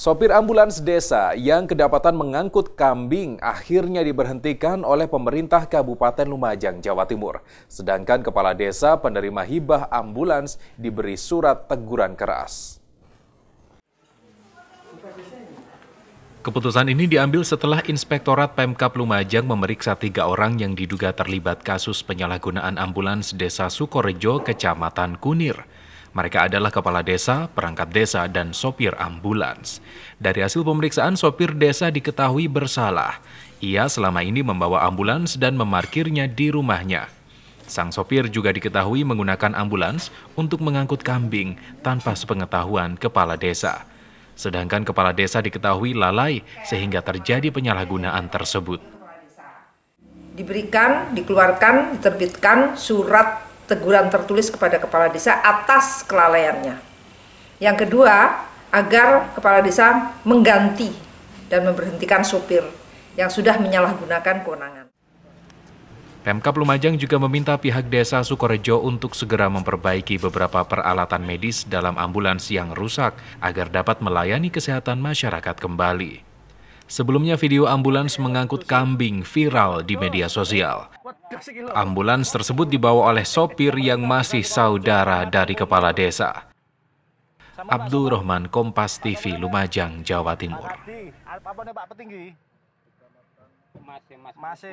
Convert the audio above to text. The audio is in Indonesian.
Sopir ambulans desa yang kedapatan mengangkut kambing akhirnya diberhentikan oleh pemerintah Kabupaten Lumajang, Jawa Timur. Sedangkan kepala desa penerima hibah ambulans diberi surat teguran keras. Keputusan ini diambil setelah Inspektorat Pemkap Lumajang memeriksa tiga orang yang diduga terlibat kasus penyalahgunaan ambulans Desa Sukorejo, Kecamatan Kunir. Mereka adalah kepala desa, perangkat desa, dan sopir ambulans. Dari hasil pemeriksaan, sopir desa diketahui bersalah. Ia selama ini membawa ambulans dan memarkirnya di rumahnya. Sang sopir juga diketahui menggunakan ambulans untuk mengangkut kambing tanpa sepengetahuan kepala desa. Sedangkan kepala desa diketahui lalai sehingga terjadi penyalahgunaan tersebut. Diberikan, dikeluarkan, diterbitkan surat teguran tertulis kepada kepala desa atas kelalaiannya. Yang kedua, agar kepala desa mengganti dan memberhentikan sopir yang sudah menyalahgunakan kewenangan. Pemkap Lumajang juga meminta pihak desa Sukorejo untuk segera memperbaiki beberapa peralatan medis dalam ambulans yang rusak agar dapat melayani kesehatan masyarakat kembali. Sebelumnya video ambulans mengangkut kambing viral di media sosial. Ambulans tersebut dibawa oleh sopir yang masih saudara dari kepala desa. Abdul Rahman Kompas TV Lumajang, Jawa Timur. Masih, masih.